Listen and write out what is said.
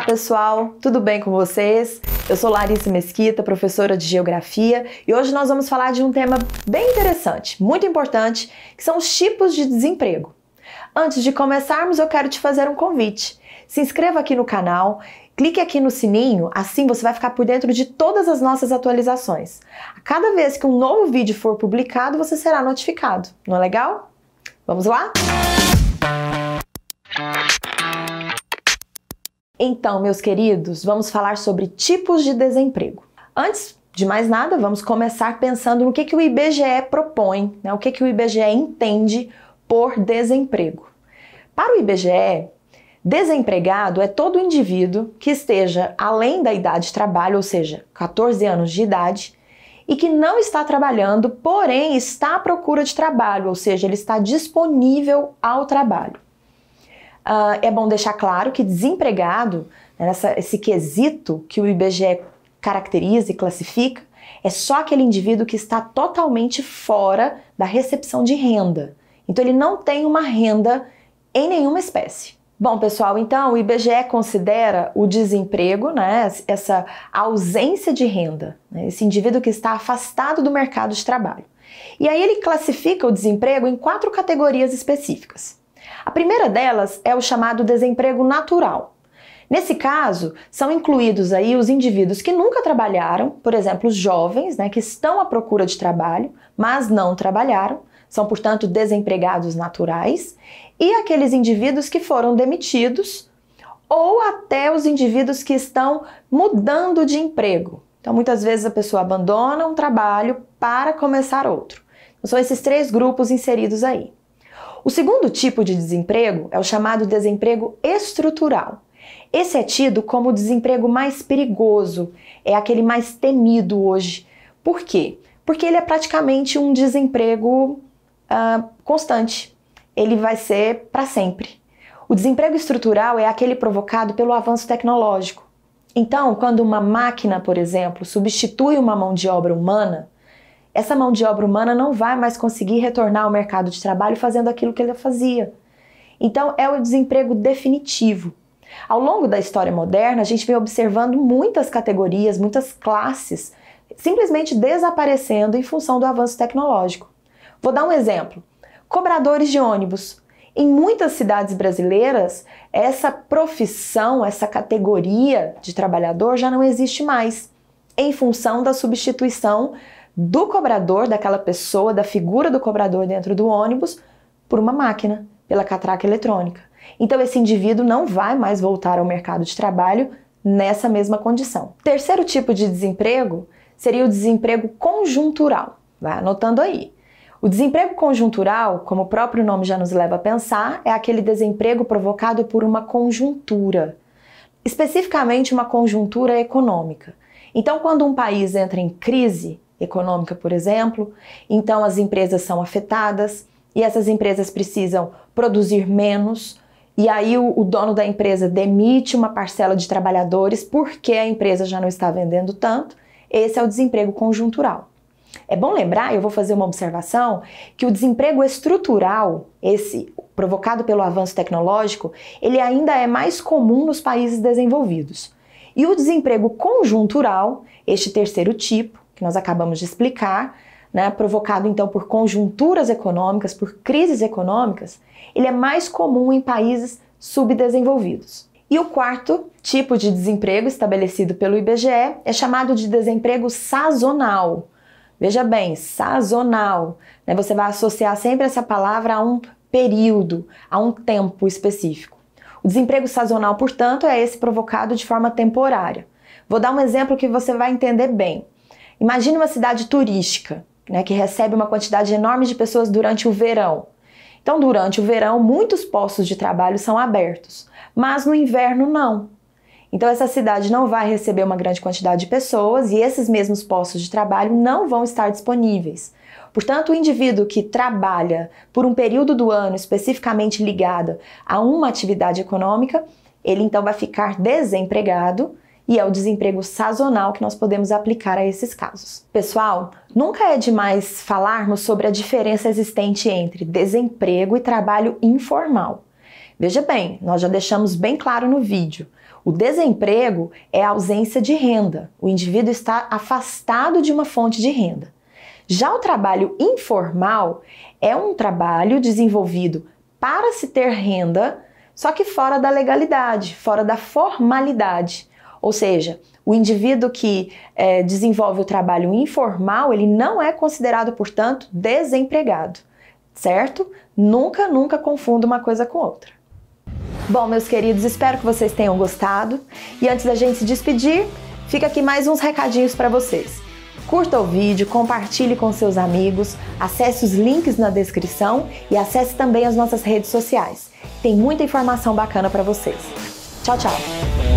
Olá, pessoal! Tudo bem com vocês? Eu sou Larissa Mesquita, professora de Geografia, e hoje nós vamos falar de um tema bem interessante, muito importante, que são os tipos de desemprego. Antes de começarmos, eu quero te fazer um convite. Se inscreva aqui no canal, clique aqui no sininho, assim você vai ficar por dentro de todas as nossas atualizações. A cada vez que um novo vídeo for publicado, você será notificado. Não é legal? Vamos lá? Música então, meus queridos, vamos falar sobre tipos de desemprego. Antes de mais nada, vamos começar pensando no que, que o IBGE propõe, né? o que, que o IBGE entende por desemprego. Para o IBGE, desempregado é todo indivíduo que esteja além da idade de trabalho, ou seja, 14 anos de idade, e que não está trabalhando, porém está à procura de trabalho, ou seja, ele está disponível ao trabalho. Uh, é bom deixar claro que desempregado, né, nessa, esse quesito que o IBGE caracteriza e classifica, é só aquele indivíduo que está totalmente fora da recepção de renda. Então ele não tem uma renda em nenhuma espécie. Bom, pessoal, então o IBGE considera o desemprego, né, essa ausência de renda, né, esse indivíduo que está afastado do mercado de trabalho. E aí ele classifica o desemprego em quatro categorias específicas. A primeira delas é o chamado desemprego natural. Nesse caso, são incluídos aí os indivíduos que nunca trabalharam, por exemplo, os jovens, né, que estão à procura de trabalho, mas não trabalharam, são, portanto, desempregados naturais, e aqueles indivíduos que foram demitidos ou até os indivíduos que estão mudando de emprego. Então, muitas vezes a pessoa abandona um trabalho para começar outro. Então, são esses três grupos inseridos aí. O segundo tipo de desemprego é o chamado desemprego estrutural. Esse é tido como o desemprego mais perigoso, é aquele mais temido hoje. Por quê? Porque ele é praticamente um desemprego uh, constante. Ele vai ser para sempre. O desemprego estrutural é aquele provocado pelo avanço tecnológico. Então, quando uma máquina, por exemplo, substitui uma mão de obra humana, essa mão de obra humana não vai mais conseguir retornar ao mercado de trabalho fazendo aquilo que ele fazia. Então, é o desemprego definitivo. Ao longo da história moderna, a gente vem observando muitas categorias, muitas classes, simplesmente desaparecendo em função do avanço tecnológico. Vou dar um exemplo: cobradores de ônibus. Em muitas cidades brasileiras, essa profissão, essa categoria de trabalhador já não existe mais, em função da substituição do cobrador, daquela pessoa, da figura do cobrador dentro do ônibus, por uma máquina, pela catraca eletrônica. Então, esse indivíduo não vai mais voltar ao mercado de trabalho nessa mesma condição. Terceiro tipo de desemprego seria o desemprego conjuntural. Vai anotando aí. O desemprego conjuntural, como o próprio nome já nos leva a pensar, é aquele desemprego provocado por uma conjuntura, especificamente uma conjuntura econômica. Então, quando um país entra em crise, econômica, por exemplo. Então, as empresas são afetadas e essas empresas precisam produzir menos. E aí, o, o dono da empresa demite uma parcela de trabalhadores porque a empresa já não está vendendo tanto. Esse é o desemprego conjuntural. É bom lembrar, eu vou fazer uma observação, que o desemprego estrutural, esse provocado pelo avanço tecnológico, ele ainda é mais comum nos países desenvolvidos. E o desemprego conjuntural, este terceiro tipo, que nós acabamos de explicar, né, provocado então por conjunturas econômicas, por crises econômicas, ele é mais comum em países subdesenvolvidos. E o quarto tipo de desemprego estabelecido pelo IBGE é chamado de desemprego sazonal. Veja bem, sazonal. Né, você vai associar sempre essa palavra a um período, a um tempo específico. O desemprego sazonal, portanto, é esse provocado de forma temporária. Vou dar um exemplo que você vai entender bem. Imagine uma cidade turística, né, que recebe uma quantidade enorme de pessoas durante o verão. Então, durante o verão, muitos postos de trabalho são abertos, mas no inverno não. Então, essa cidade não vai receber uma grande quantidade de pessoas e esses mesmos postos de trabalho não vão estar disponíveis. Portanto, o indivíduo que trabalha por um período do ano especificamente ligado a uma atividade econômica, ele então vai ficar desempregado e é o desemprego sazonal que nós podemos aplicar a esses casos. Pessoal, nunca é demais falarmos sobre a diferença existente entre desemprego e trabalho informal. Veja bem, nós já deixamos bem claro no vídeo. O desemprego é a ausência de renda. O indivíduo está afastado de uma fonte de renda. Já o trabalho informal é um trabalho desenvolvido para se ter renda, só que fora da legalidade, fora da formalidade. Ou seja, o indivíduo que é, desenvolve o trabalho informal, ele não é considerado, portanto, desempregado, certo? Nunca, nunca confunda uma coisa com outra. Bom, meus queridos, espero que vocês tenham gostado. E antes da gente se despedir, fica aqui mais uns recadinhos para vocês. Curta o vídeo, compartilhe com seus amigos, acesse os links na descrição e acesse também as nossas redes sociais. Tem muita informação bacana para vocês. Tchau, tchau!